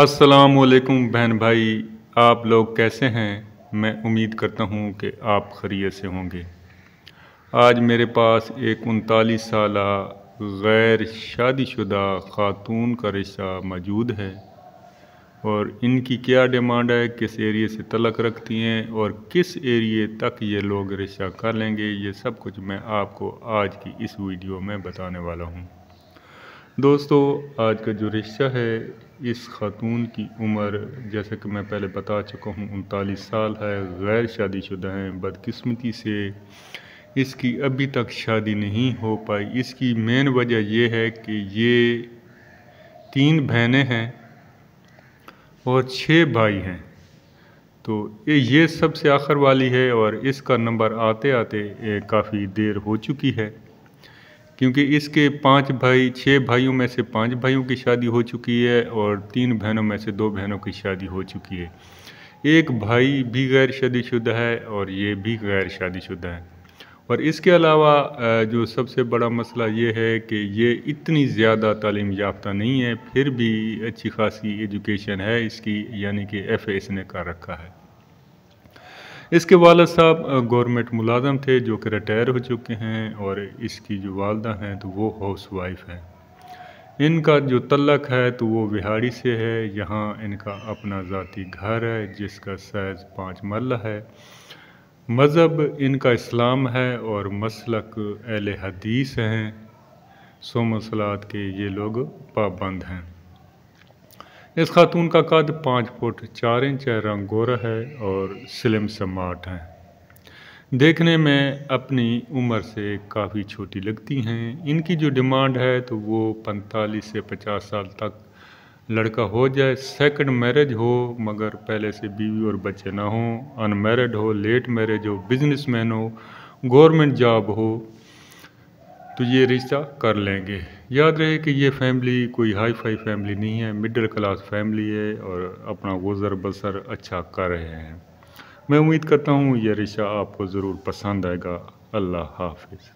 असलकुम बहन भाई आप लोग कैसे हैं मैं उम्मीद करता हूँ कि आप खरीय से होंगे आज मेरे पास एक उनतालीस साल गैर शादीशुदा ख़ातून का रिश्ता मौजूद है और इनकी क्या डिमांड है किस एरिए से तलक रखती हैं और किस एरिए तक ये लोग रिश्ता कर लेंगे ये सब कुछ मैं आपको आज की इस वीडियो में बताने वाला हूँ दोस्तों आज का जो रिश्ता है इस खातून की उम्र जैसा कि मैं पहले बता चुका हूँ उनतालीस साल है गैर शादीशुदा हैं बदकिस्मती से इसकी अभी तक शादी नहीं हो पाई इसकी मेन वजह यह है कि ये तीन बहनें हैं और छः भाई हैं तो ये सबसे आखिर वाली है और इसका नंबर आते आते काफ़ी देर हो चुकी है क्योंकि इसके पांच भाई छः भाइयों में से पांच भाइयों की शादी हो चुकी है और तीन बहनों में से दो बहनों की शादी हो चुकी है एक भाई भी गैर शादीशुदा है और ये भी गैर शादीशुदा है और इसके अलावा जो सबसे बड़ा मसला ये है कि ये इतनी ज़्यादा तालीम याफ्ता नहीं है फिर भी अच्छी खासी एजुकेशन है इसकी यानी कि एफ इसने कर रखा है इसके वाल साहब गवर्नमेंट मुलाजम थे जो कि रिटायर हो चुके हैं और इसकी जो वालदा हैं तो वो हाउस वाइफ हैं इनका जो तलक है तो वो बिहाड़ी से है यहाँ इनका अपना ज़ाती घर है जिसका साइज़ पाँच मल्ला है मज़हब इनका इस्लाम है और मसलक अहल हदीस हैं सोमसलात के ये लोग पाबंद हैं इस खातून का कद पाँच फुट चार इंच है रंग गोरा है और स्लिम समाट हैं देखने में अपनी उम्र से काफ़ी छोटी लगती हैं इनकी जो डिमांड है तो वो पैंतालीस से पचास साल तक लड़का हो जाए सेकंड मैरिज हो मगर पहले से बीवी और बच्चे ना हों अनमैरिड हो लेट मैरिज हो बिजनेसमैन हो गवर्नमेंट जॉब हो तो ये रिश्ता कर लेंगे याद रहे कि ये फैमिली कोई हाई फाई फैमिली नहीं है मिडिल क्लास फैमिली है और अपना गुजर बसर अच्छा कर रहे हैं मैं उम्मीद करता हूँ यह रिश्ता आपको ज़रूर पसंद आएगा अल्लाह हाफिज़